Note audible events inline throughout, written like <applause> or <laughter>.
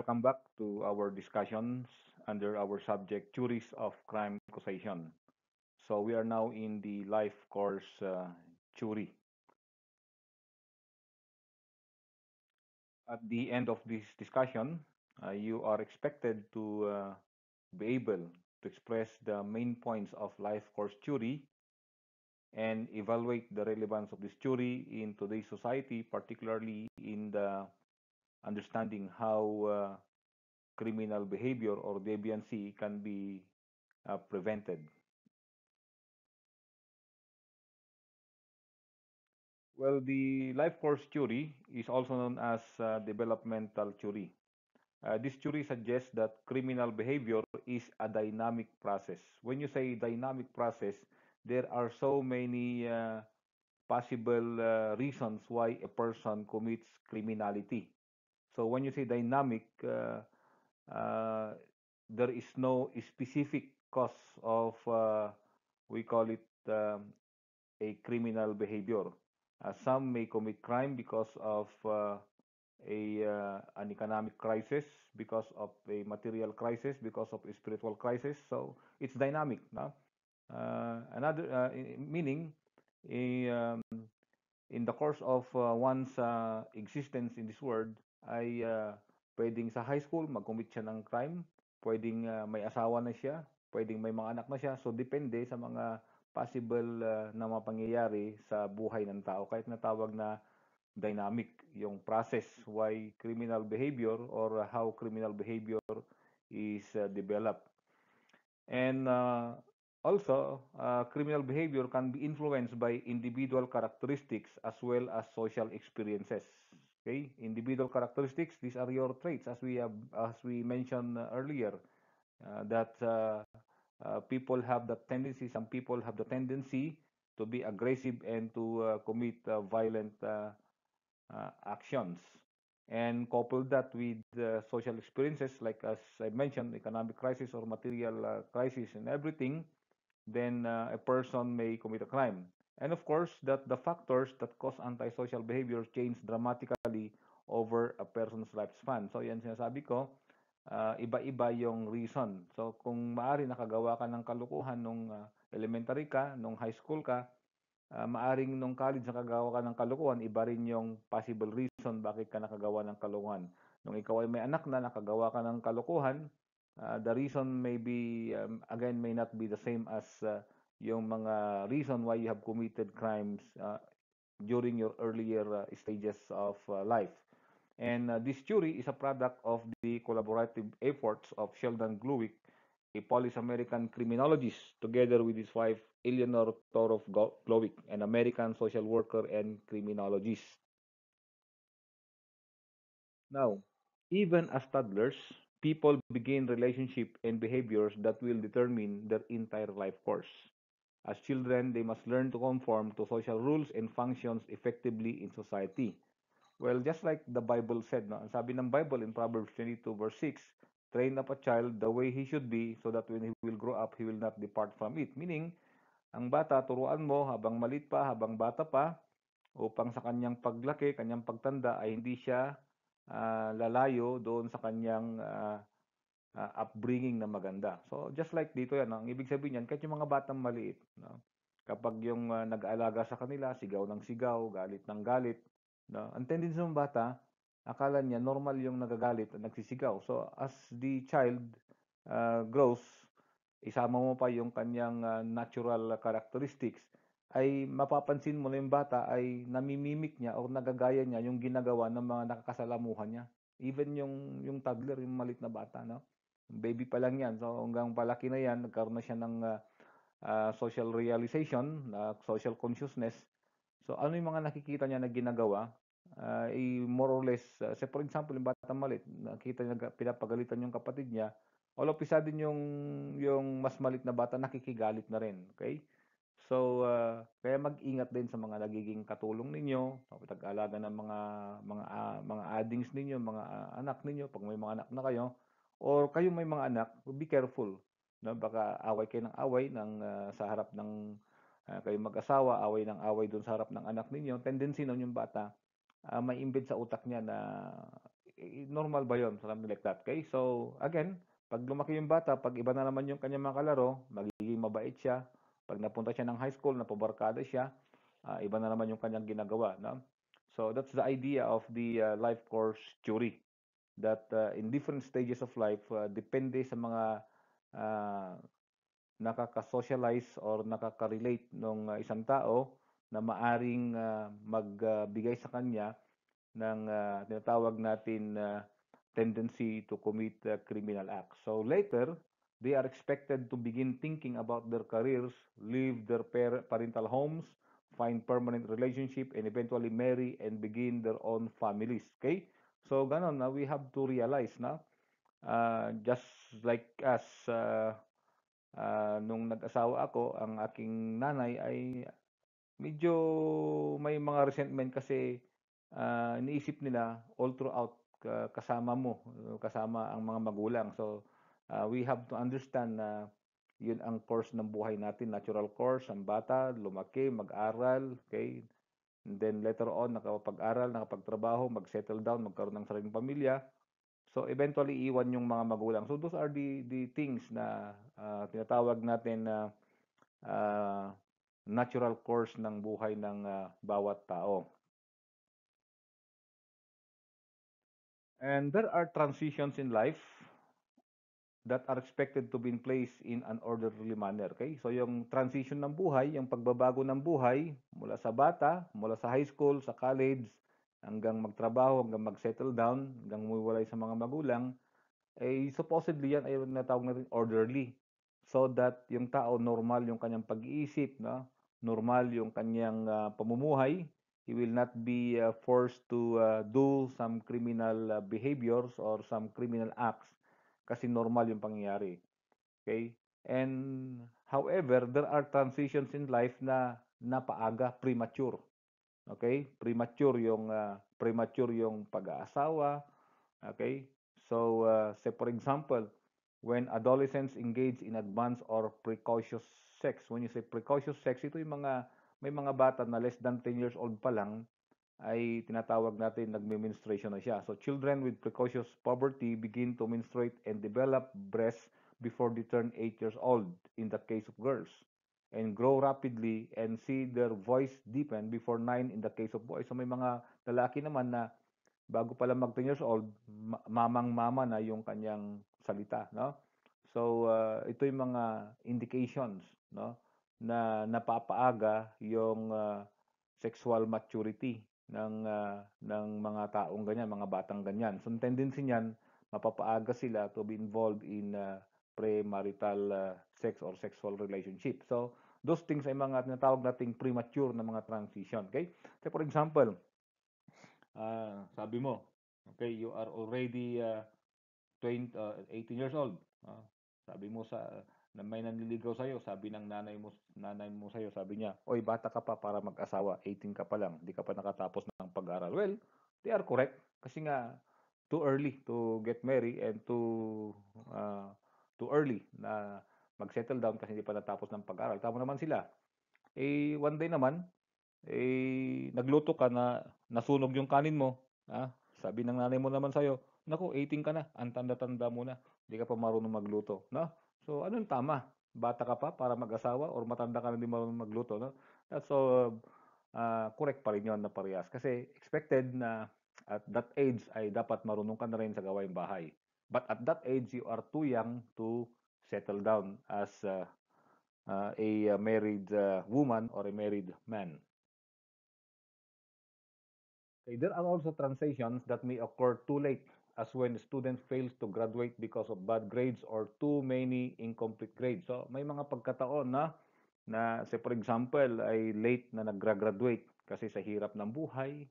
Welcome back to our discussions under our subject Theories of Crime Causation. So we are now in the life course uh, At the end of this discussion, uh, you are expected to uh, be able to express the main points of life course jury and evaluate the relevance of this jury in today's society, particularly in the understanding how uh, criminal behavior or deviancy can be uh, prevented. Well, the life course theory is also known as uh, developmental theory. Uh, this theory suggests that criminal behavior is a dynamic process. When you say dynamic process, there are so many uh, possible uh, reasons why a person commits criminality. So when you say dynamic, uh, uh, there is no specific cause of, uh, we call it um, a criminal behavior. Uh, some may commit crime because of uh, a uh, an economic crisis, because of a material crisis, because of a spiritual crisis. So it's dynamic. No? another meaning, a, um, in the course of one's existence in this world, ay uh, pwedeng sa high school mag-commit siya ng crime, pwedeng uh, may asawa na siya, pwedeng may mga anak na siya. So depende sa mga possible uh, na mapangyayari sa buhay ng tao kahit natawag na dynamic yung process why criminal behavior or how criminal behavior is uh, developed. And uh, also, uh, criminal behavior can be influenced by individual characteristics as well as social experiences. okay individual characteristics these are your traits as we have as we mentioned uh, earlier uh, that uh, uh, people have the tendency some people have the tendency to be aggressive and to uh, commit uh, violent actions and couple that with social experiences like as i mentioned economic crisis or material crisis and everything then a person may commit a crime And of course, that the factors that cause antisocial behavior change dramatically over a person's lifespan. So yan sinasabi ko, uh, iba-iba yung reason. So kung maari nakagawa ka ng kalukuhan nung uh, elementary ka, nung high school ka, uh, maaring nung college nakagawa ka ng kalukuhan, iba rin yung possible reason bakit ka nakagawa ng kalukuhan. Nung ikaw ay may anak na nakagawa ka ng kalukuhan, uh, the reason may be, um, again, may not be the same as uh, yung mga reason why you have committed crimes uh, during your earlier uh, stages of uh, life. And uh, this jury is a product of the collaborative efforts of Sheldon Gluwick, a Polish American criminologist, together with his wife Eleanor Torov Gluwick, an American social worker and criminologist. Now, even as toddlers, people begin relationship and behaviors that will determine their entire life course. As children, they must learn to conform to social rules and functions effectively in society. Well, just like the Bible said, no? sabi ng Bible in Proverbs 22 verse 6, train up a child the way he should be so that when he will grow up, he will not depart from it. Meaning, ang bata, turuan mo habang malit pa, habang bata pa, upang sa kanyang paglaki, kanyang pagtanda ay hindi siya uh, lalayo doon sa kanyang uh, uh, upbringing na maganda. So just like dito yan, ang ibig sabihin niyan kahit yung mga batang maliit, no? kapag yung uh, nag-aalaga sa kanila, sigaw ng sigaw, galit ng galit, no? ang tendency ng bata, akala niya normal yung nagagalit at nagsisigaw. So as the child uh, grows, isama mo pa yung kanyang uh, natural characteristics, ay mapapansin mo na yung bata ay namimimik niya o nagagaya niya yung ginagawa ng mga nakakasalamuhan niya. Even yung, yung toddler, yung malit na bata, no? Baby pa lang yan. So hanggang palaki na yan, nagkaroon na siya ng uh, uh, social realization, uh, social consciousness. So ano yung mga nakikita niya na ginagawa? Uh, more or less, uh, say for example, yung bata malit, nakita niya pinapagalitan yung kapatid niya, all of isa din yung, yung mas malit na bata nakikigalit na rin. Okay? So, uh, kaya mag-ingat din sa mga nagiging katulong ninyo, pag-alaga ng mga mga uh, mga addings ninyo, mga uh, anak ninyo, pag may mga anak na kayo, or kayo may mga anak, be careful. No? Baka away kayo ng away ng, uh, sa harap ng uh, kayo mag-asawa, away ng away doon sa harap ng anak ninyo. Tendency nun yung bata, uh, ah, may embed sa utak niya na normal ba yun? Something like that. Okay? So, again, pag lumaki yung bata, pag iba na naman yung kanyang mga kalaro, magiging mabait siya. Pag napunta siya ng high school, napabarkada siya, uh, iba na naman yung kanyang ginagawa. No? So, that's the idea of the uh, life course theory that uh, in different stages of life, uh, depende sa mga uh, nakaka-socialize or nakaka-relate ng uh, isang tao na maaring uh, magbigay uh, sa kanya ng uh, tinatawag natin uh, tendency to commit uh, criminal acts. So later, they are expected to begin thinking about their careers, leave their parental homes, find permanent relationship, and eventually marry and begin their own families. Okay? So, ganon na we have to realize na uh, just like as uh, uh, nung nag-asawa ako, ang aking nanay ay medyo may mga resentment kasi uh, iniisip nila all throughout uh, kasama mo, kasama ang mga magulang. So, uh, we have to understand na yun ang course ng buhay natin, natural course, ang bata, lumaki, mag-aral, okay? And then later on, nakapag-aral, nakapagtrabaho, mag-settle down, magkaroon ng sariling pamilya. So eventually, iwan yung mga magulang. So those are the, the things na uh, tinatawag natin na uh, uh, natural course ng buhay ng uh, bawat tao. And there are transitions in life that are expected to be in place in an orderly manner. Okay? So yung transition ng buhay, yung pagbabago ng buhay mula sa bata, mula sa high school, sa college, hanggang magtrabaho, hanggang magsettle down, hanggang umiwalay sa mga magulang, ay eh, supposedly yan ay natawag natin orderly. So that yung tao normal yung kanyang pag-iisip, no? normal yung kanyang uh, pamumuhay, he will not be uh, forced to uh, do some criminal uh, behaviors or some criminal acts kasi normal yung pangyayari. Okay? And however, there are transitions in life na napaaga, premature. Okay? Premature yung uh, premature yung pag-aasawa. Okay? So, uh, say for example, when adolescents engage in advanced or precocious sex, when you say precocious sex, ito yung mga may mga bata na less than 10 years old pa lang ay tinatawag natin nagme-menstruation na siya. So children with precocious puberty begin to menstruate and develop breasts before they turn 8 years old in the case of girls and grow rapidly and see their voice deepen before 9 in the case of boys. So may mga lalaki naman na bago pala mag 10 years old, mamang-mama na yung kanyang salita, no? So uh, ito yung mga indications, no, na napapaaga yung uh, sexual maturity ng uh, ng mga taong ganyan, mga batang ganyan. So, tendency niyan, mapapaaga sila to be involved in uh, premarital uh, sex or sexual relationship. So, those things ay mga tinatawag nating premature na mga transition. Okay? So, for example, uh, sabi mo, okay, you are already uh, 20, uh, 18 years old. Uh, sabi mo sa na may nanliligaw sa'yo, sabi ng nanay mo, nanay mo sa'yo, sabi niya, oy, bata ka pa para mag-asawa, 18 ka pa lang, di ka pa nakatapos ng pag-aaral. Well, they are correct. Kasi nga, too early to get married and too, uh, too early na mag-settle down kasi hindi pa natapos ng pag-aaral. Tama naman sila. Eh, one day naman, eh, nagluto ka na nasunog yung kanin mo. Ah, sabi ng nanay mo naman sa'yo, Naku, 18 ka na. Ang tanda-tanda mo na. Hindi ka pa marunong magluto. No? So, anong tama? Bata ka pa para mag-asawa or matanda ka na hindi marunong magluto, no? That's so, uh, ah, correct pa rin yun na parehas. Kasi expected na at that age ay dapat marunong ka na rin sa gawain bahay. But at that age, you are too young to settle down as uh, uh, a married uh, woman or a married man. Okay, there are also transitions that may occur too late as when student fails to graduate because of bad grades or too many incomplete grades. So, may mga pagkataon na, na say for example, ay late na nagra-graduate kasi sa hirap ng buhay,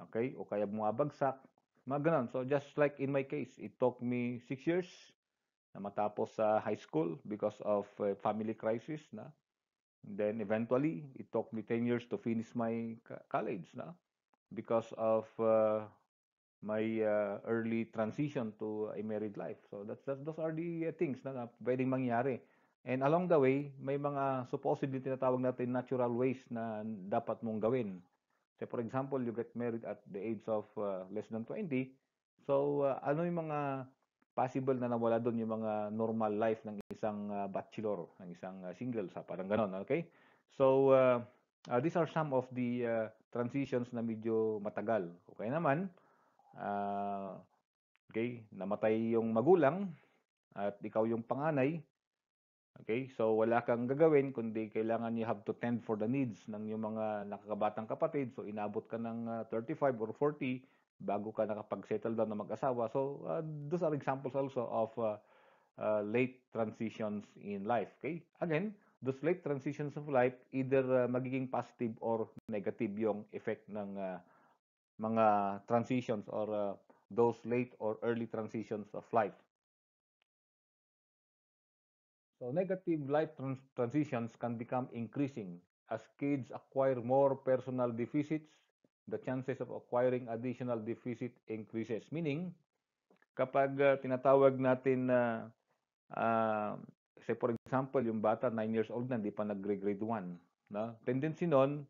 okay, o kaya bumabagsak, mga ganun. So, just like in my case, it took me 6 years na matapos sa high school because of eh, family crisis na. then eventually, it took me 10 years to finish my college na because of uh, my uh, early transition to a married life. So that's, that's those are the uh, things na, na pwedeng mangyari. And along the way, may mga supposedly tinatawag natin natural ways na dapat mong gawin. So for example, you get married at the age of uh, less than 20. So uh, ano yung mga possible na nawala doon yung mga normal life ng isang uh, bachelor, ng isang uh, single sa parang ganon, okay? So uh, uh, these are some of the uh, transitions na medyo matagal. Okay naman, uh, okay, namatay yung magulang at ikaw yung panganay, okay, so wala kang gagawin kundi kailangan you have to tend for the needs ng yung mga nakakabatang kapatid. So inabot ka ng uh, ah, 35 or 40 bago ka nakapag-settle down na mag-asawa. So uh, those are examples also of uh, uh, late transitions in life. Okay? Again, those late transitions of life, either uh, magiging positive or negative yung effect ng uh, mga transitions or uh, those late or early transitions of light. So negative light trans transitions can become increasing as kids acquire more personal deficits, the chances of acquiring additional deficit increases. Meaning, kapag uh, tinatawag natin na uh, uh, say for example, yung bata 9 years old na hindi pa nagre-grade 1, no? Tendency noon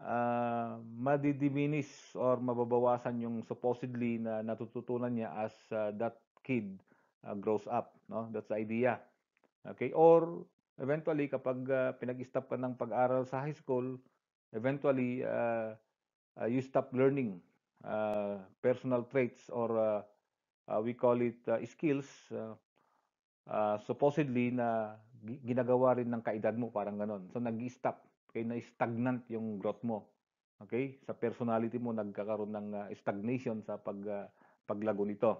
uh, ah, madidiminish or mababawasan yung supposedly na natututunan niya as uh, that kid uh, grows up no that's the idea okay or eventually kapag uh, pinag-stop ka ng pag-aral sa high school eventually uh, uh, you stop learning uh, personal traits or uh, uh, we call it uh, skills uh, uh, supposedly na ginagawa rin ng kaedad mo parang ganon so nag-stop okay, na stagnant yung growth mo. Okay? Sa personality mo nagkakaroon ng uh, stagnation sa pag uh, paglago nito.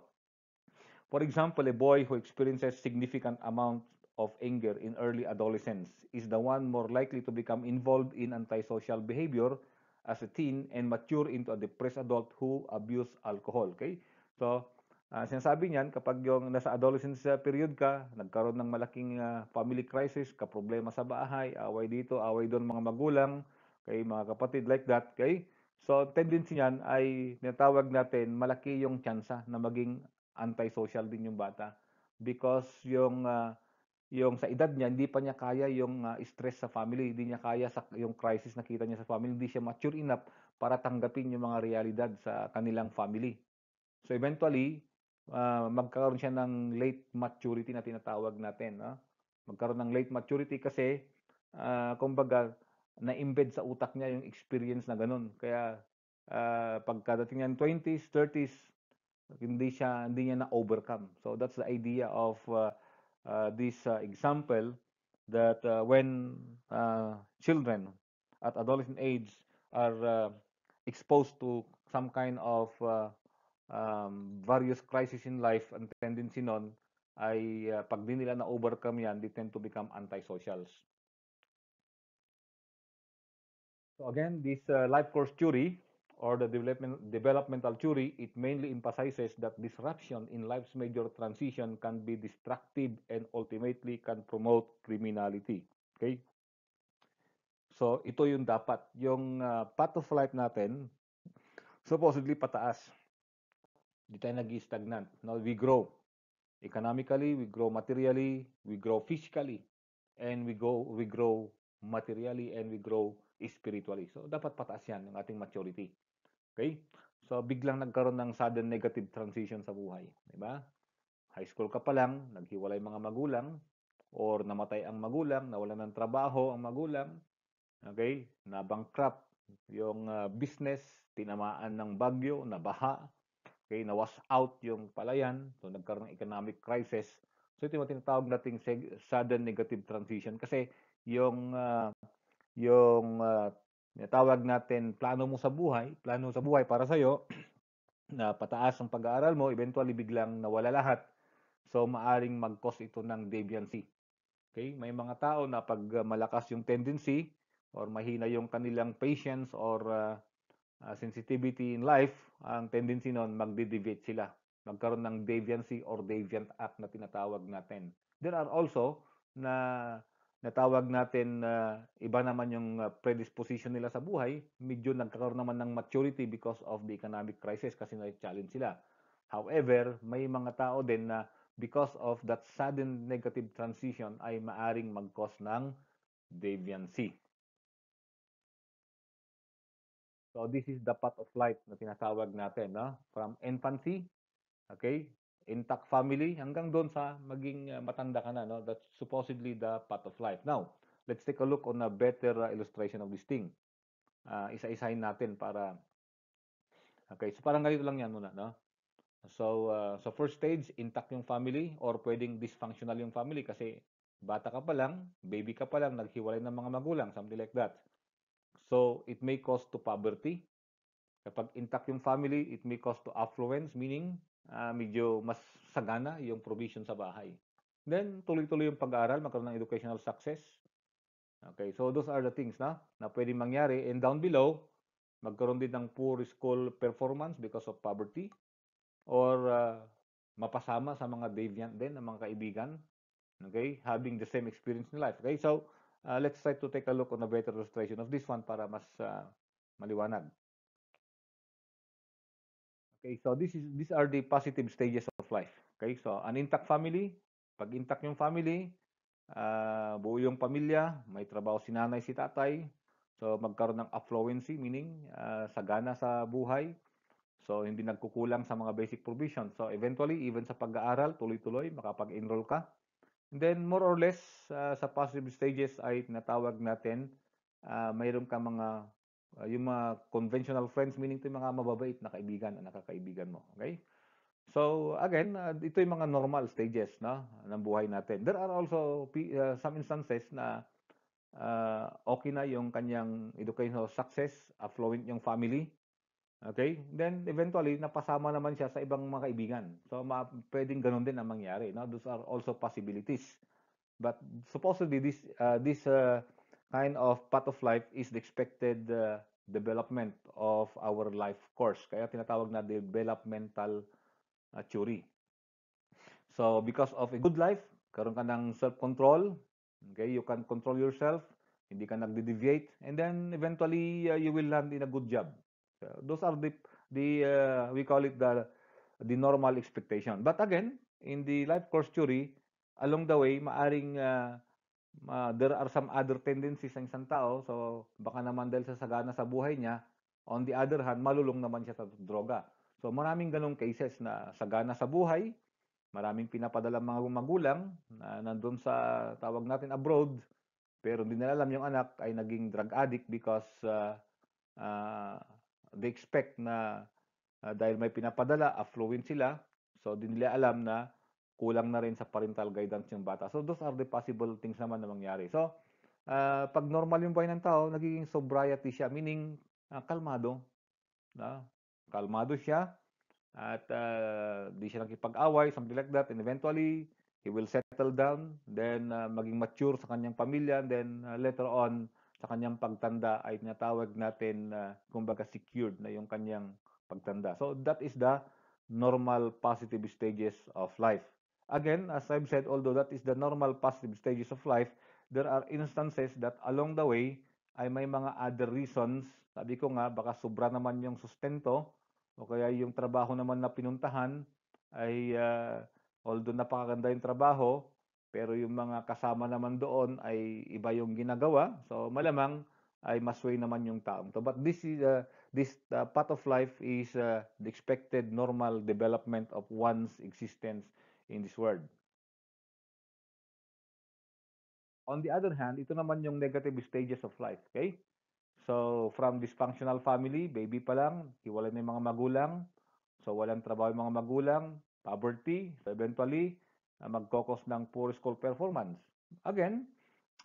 For example, a boy who experiences significant amount of anger in early adolescence is the one more likely to become involved in antisocial behavior as a teen and mature into a depressed adult who abuse alcohol. Okay? So, Uh, sinasabi niyan, kapag yung nasa adolescence period ka, nagkaroon ng malaking uh, family crisis, kaproblema sa bahay, away dito, away doon mga magulang, kay mga kapatid, like that, okay? So, tendency niyan ay natawag natin, malaki yung tsansa na maging antisocial din yung bata because yung uh, yung sa edad niya hindi pa niya kaya yung uh, stress sa family, hindi niya kaya sa yung crisis nakita niya sa family, hindi siya mature enough para tanggapin yung mga realidad sa kanilang family. So eventually, uh, ah, magkaroon siya ng late maturity na tinatawag natin. No? Ah. Magkaroon ng late maturity kasi, uh, kumbaga, na-embed sa utak niya yung experience na ganun. Kaya uh, pagkadating niya 20s, 30s, hindi siya hindi niya na overcome. So that's the idea of uh, uh, this uh, example that uh, when uh, children at adolescent age are uh, exposed to some kind of uh, um, various crises in life, ang tendency nun ay uh, pag di nila na-overcome yan, they tend to become antisocials. So again, this uh, life course theory or the development, developmental theory, it mainly emphasizes that disruption in life's major transition can be destructive and ultimately can promote criminality. Okay? So, ito yung dapat. Yung uh, path of life natin, supposedly pataas. Hindi tayo nag stagnant No? We grow. Economically, we grow materially, we grow physically, and we go we grow materially and we grow spiritually. So dapat pataas 'yan ng ating maturity. Okay? So biglang nagkaroon ng sudden negative transition sa buhay, 'di ba? High school ka pa lang, naghiwalay mga magulang or namatay ang magulang, nawalan ng trabaho ang magulang, okay? Na bankrupt yung uh, business, tinamaan ng bagyo, nabaha, Okay, nawas out yung palayan. So, nagkaroon ng economic crisis. So, ito yung tinatawag nating sudden negative transition kasi yung uh, yung uh, ah, tawag natin plano mo sa buhay, plano sa buhay para sa'yo, <clears throat> na pataas ang pag-aaral mo, eventually biglang nawala lahat. So, maaring mag-cause ito ng deviancy. Okay? May mga tao na pag malakas yung tendency or mahina yung kanilang patience or uh, uh, sensitivity in life, ang tendency noon magde-deviate sila. Magkaroon ng deviancy or deviant act na tinatawag natin. There are also na natawag natin na uh, iba naman yung uh, predisposition nila sa buhay, medyo nagkakaroon naman ng maturity because of the economic crisis kasi na-challenge sila. However, may mga tao din na because of that sudden negative transition ay maaring mag-cause ng deviancy. So this is the path of life na tinatawag natin, no? From infancy, okay, intact family hanggang doon sa maging uh, matanda ka na, no? That's supposedly the path of life. Now, let's take a look on a better uh, illustration of this thing. Uh, isa-isahin natin para Okay, so parang ganito lang 'yan muna, no? So, uh, so first stage, intact yung family or pwedeng dysfunctional yung family kasi bata ka pa lang, baby ka pa lang, naghiwalay ng mga magulang, something like that. So, it may cause to poverty. Kapag intact yung family, it may cause to affluence, meaning uh, medyo mas sagana yung provision sa bahay. Then, tuloy-tuloy yung pag-aaral, magkaroon ng educational success. Okay, so those are the things na, na pwede mangyari. And down below, magkaroon din ng poor school performance because of poverty or uh, mapasama sa mga deviant din, ng mga kaibigan. Okay, having the same experience in life. Okay, so Uh, let's try to take a look on a better illustration of this one para mas uh, maliwanag. Okay, so this is these are the positive stages of life. Okay, so an intact family, pag intact yung family, uh, buo yung pamilya, may trabaho si nanay, si tatay, so magkaroon ng affluency, meaning uh, sagana sa buhay, so hindi nagkukulang sa mga basic provision. So eventually, even sa pag-aaral, tuloy-tuloy, makapag-enroll ka. And then more or less uh, sa positive stages ay tinatawag natin uh, mayroon ka mga uh, yung mga conventional friends meaning to yung mga mababait na kaibigan na nakakaibigan mo, okay? So again, uh, ito yung mga normal stages no ng buhay natin. There are also uh, some instances na uh, okay na yung kanyang educational success, affluent yung family, Okay? Then eventually napasama naman siya sa ibang mga kaibigan. So ma- pwedeng ganun din ang mangyari, no? Those are also possibilities. But supposedly this uh, this uh, kind of path of life is the expected uh, development of our life course. Kaya tinatawag na developmental uh, theory. So because of a good life, karon ka ng self-control, okay? You can control yourself, hindi ka nagde-deviate, and then eventually uh, you will land in a good job those are the the uh, we call it the the normal expectation. But again, in the life course theory, along the way, maaring uh, there are some other tendencies ng isang tao. So, baka naman dahil sa sagana sa buhay niya, on the other hand, malulong naman siya sa droga. So, maraming ganong cases na sagana sa buhay, maraming pinapadala mga magulang na nandun sa tawag natin abroad, pero hindi nila alam yung anak ay naging drug addict because uh, uh, they expect na uh, dahil may pinapadala, affluent sila. So, di nila alam na kulang na rin sa parental guidance yung bata. So, those are the possible things naman na mangyari. So, uh, pag normal yung buhay ng tao, nagiging sobriety siya, meaning uh, kalmado. Na? Kalmado siya at uh, di siya nakipag-away, something like that. And eventually, he will settle down, then uh, maging mature sa kanyang pamilya, then uh, later on, sa kanyang pagtanda ay tinatawag natin na uh, kumbaga secured na yung kanyang pagtanda. So that is the normal positive stages of life. Again, as I've said, although that is the normal positive stages of life, there are instances that along the way ay may mga other reasons. Sabi ko nga, baka sobra naman yung sustento o kaya yung trabaho naman na pinuntahan ay uh, although napakaganda yung trabaho, pero yung mga kasama naman doon ay iba yung ginagawa. So malamang ay masway naman yung taong to. But this is uh, this uh, path of life is uh, the expected normal development of one's existence in this world. On the other hand, ito naman yung negative stages of life, okay? So, from dysfunctional family, baby pa lang, hiwalay na yung mga magulang, so walang trabaho yung mga magulang, poverty, so eventually, uh, magkokos ng poor school performance. Again,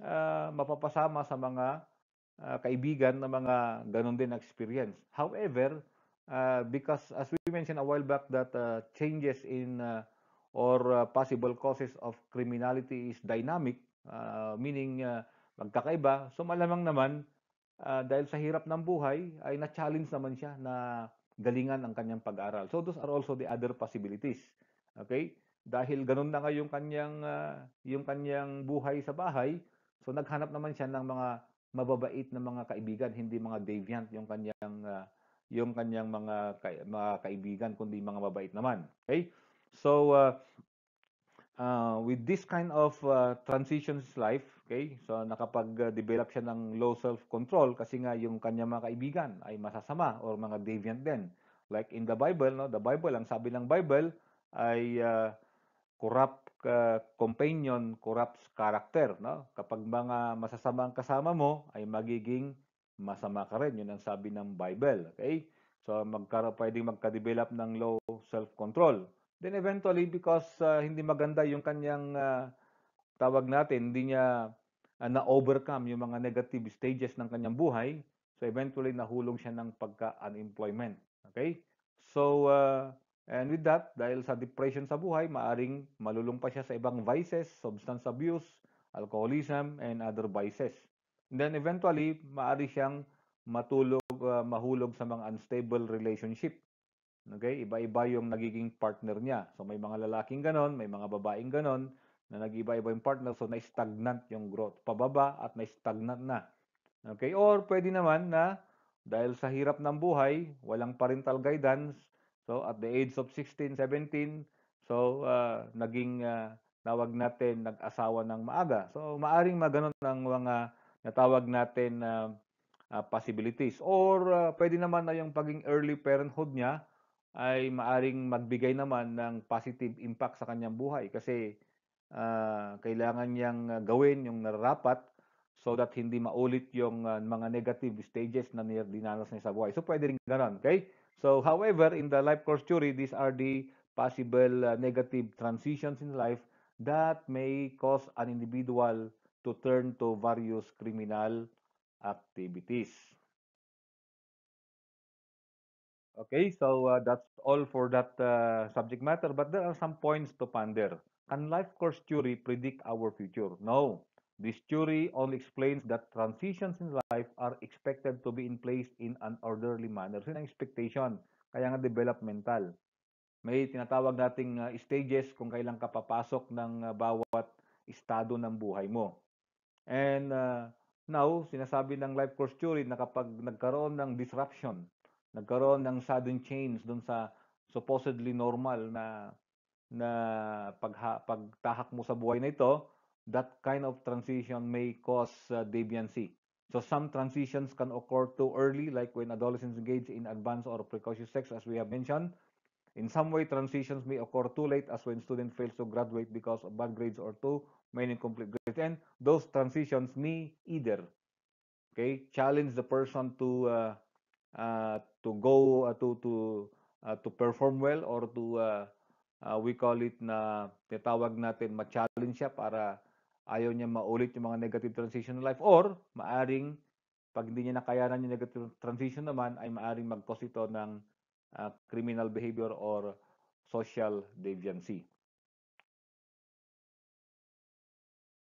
uh, mapapasama sa mga uh, kaibigan na mga ganun din experience. However, uh, because as we mentioned a while back that uh, changes in uh, or uh, possible causes of criminality is dynamic, uh, meaning uh, magkakaiba. So malamang naman, uh, dahil sa hirap ng buhay, ay na-challenge naman siya na galingan ang kanyang pag-aral. So those are also the other possibilities. Okay? dahil ganun na nga yung kanyang uh, yung kanyang buhay sa bahay so naghanap naman siya ng mga mababait na mga kaibigan hindi mga deviant yung kanyang uh, yung kanyang mga ka, mga kaibigan kundi mga mabait naman okay so uh, uh, with this kind of uh, transitions life okay so nakapag-develop siya ng low self control kasi nga yung kanyang mga kaibigan ay masasama or mga deviant din like in the Bible no the Bible ang sabi ng Bible ay uh, corrupt uh, companion, corrupt character. No? Kapag mga masasamang kasama mo ay magiging masama ka rin. Yun ang sabi ng Bible. Okay? So magkara pwedeng magka-develop ng low self-control. Then eventually because uh, hindi maganda yung kanyang uh, tawag natin, hindi niya uh, na-overcome yung mga negative stages ng kanyang buhay, so eventually nahulog siya ng pagka-unemployment. Okay? So, uh, And with that, dahil sa depression sa buhay, maaring malulumpa siya sa ibang vices, substance abuse, alcoholism, and other vices. And then eventually, maari siyang matulog, uh, mahulog sa mga unstable relationship. Okay? Iba-iba yung nagiging partner niya. So may mga lalaking ganon, may mga babaeng ganon, na nag-iba-iba yung partner, so na-stagnant yung growth. Pababa at na-stagnant na. Okay? Or pwede naman na dahil sa hirap ng buhay, walang parental guidance, So at the age of 16, 17, so uh, naging uh, tawag natin nag-asawa ng maaga. So maaring maganon ang mga natawag natin na uh, uh, ah, possibilities or uh, pwede naman na yung paging early parenthood niya ay maaring magbigay naman ng positive impact sa kanyang buhay kasi uh, kailangan niyang gawin yung nararapat so that hindi maulit yung uh, mga negative stages na dinanas niya sa buhay. So pwede rin ganun, okay? So, however, in the life course theory, these are the possible uh, negative transitions in life that may cause an individual to turn to various criminal activities. Okay, so uh, that's all for that uh, subject matter, but there are some points to ponder. Can life course theory predict our future? No, This theory only explains that transitions in life are expected to be in place in an orderly manner. So, yun ang expectation. Kaya nga developmental. May tinatawag nating uh, stages kung kailan ka papasok ng uh, bawat estado ng buhay mo. And uh, now, sinasabi ng life course theory na kapag nagkaroon ng disruption, nagkaroon ng sudden change doon sa supposedly normal na na pagha, pagtahak mo sa buhay na ito, that kind of transition may cause uh, deviancy. So some transitions can occur too early, like when adolescents engage in advanced or precocious sex, as we have mentioned. In some way, transitions may occur too late, as when students fail to graduate because of bad grades or too many incomplete grades. And those transitions may either, okay, challenge the person to uh, uh, to go uh, to to uh, to perform well or to uh, uh, we call it na tawag natin ma-challenge siya para ayaw niya maulit yung mga negative transition ng life or maaring pag hindi niya nakayanan yung negative transition naman ay maaring mag-cause ito ng uh, criminal behavior or social deviancy.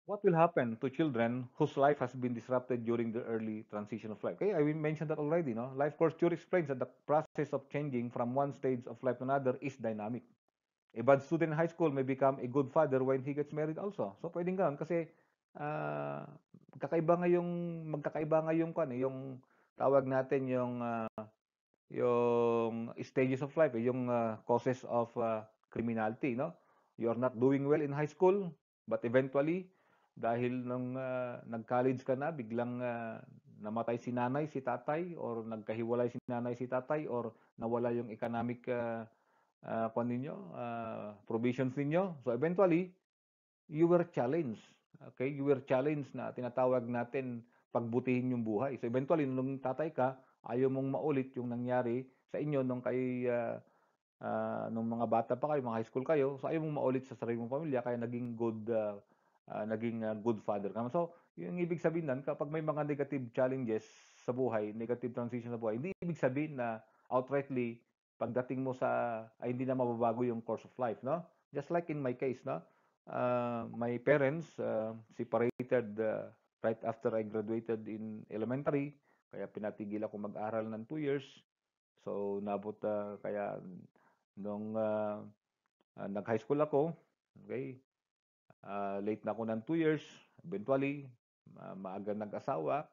What will happen to children whose life has been disrupted during the early transition of life? Okay, I mentioned that already. No? Life course theory explains that the process of changing from one stage of life to another is dynamic. A bad student in high school may become a good father when he gets married also. So pwedeng ganun kasi uh, kakaiba nga yung magkakaiba nga yung kan eh, yung tawag natin yung uh, yung stages of life, eh, yung uh, causes of uh, criminality, no? You are not doing well in high school, but eventually dahil nung uh, nag-college ka na, biglang uh, namatay si nanay, si tatay or nagkahiwalay si nanay, si tatay or nawala yung economic uh, uh, ah, pan ninyo, uh, provisions ninyo. So eventually, you were challenged. Okay? You were challenged na tinatawag natin pagbutihin yung buhay. So eventually, nung tatay ka, ayaw mong maulit yung nangyari sa inyo nung kay uh, uh, nung mga bata pa kayo, mga high school kayo. So ayaw mong maulit sa sarili mong pamilya kaya naging good uh, uh, naging uh, good father ka. So, yung ibig sabihin nun, kapag may mga negative challenges sa buhay, negative transition sa buhay, hindi ibig sabihin na outrightly pagdating mo sa ay hindi na mababago yung course of life, no? Just like in my case, no? Uh, my parents uh, separated uh, right after I graduated in elementary, kaya pinatigil ako mag-aral ng 2 years. So nabot uh, kaya nung uh, uh, nag-high school ako, okay? Uh, late na ako ng 2 years. Eventually, uh, maaga nag-asawa.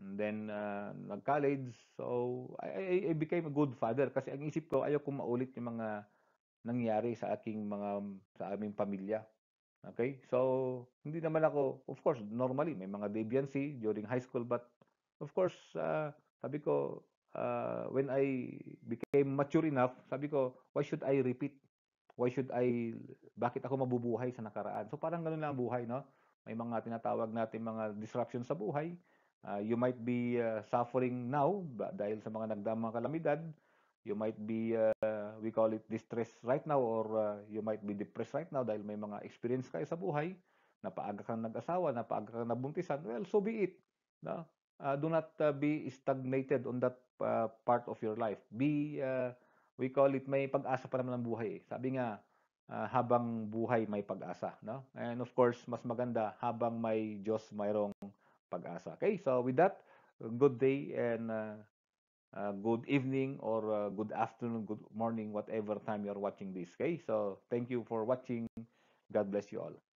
And then, uh, nag-college. So, I, I, became a good father. Kasi ang isip ko, ayaw kong maulit yung mga nangyari sa aking mga, sa aming pamilya. Okay? So, hindi naman ako, of course, normally, may mga deviancy during high school. But, of course, uh, sabi ko, uh, when I became mature enough, sabi ko, why should I repeat? Why should I, bakit ako mabubuhay sa nakaraan? So, parang ganun lang ang hmm. buhay, no? May mga tinatawag natin mga disruption sa buhay Uh, you might be uh, suffering now dahil sa mga nagdamang kalamidad. You might be, uh, we call it distress right now or uh, you might be depressed right now dahil may mga experience kayo sa buhay. Napaaga kang nag-asawa, napaaga kang nabuntisan. Well, so be it. No? Uh, do not uh, be stagnated on that uh, part of your life. Be, uh, we call it, may pag-asa pa naman ng buhay. Eh. Sabi nga, uh, habang buhay may pag-asa. No? And of course, mas maganda habang may Diyos mayroong pag-asa. Okay, so with that, uh, good day and uh, uh, good evening or uh, good afternoon, good morning, whatever time you're watching this. Okay, so thank you for watching. God bless you all.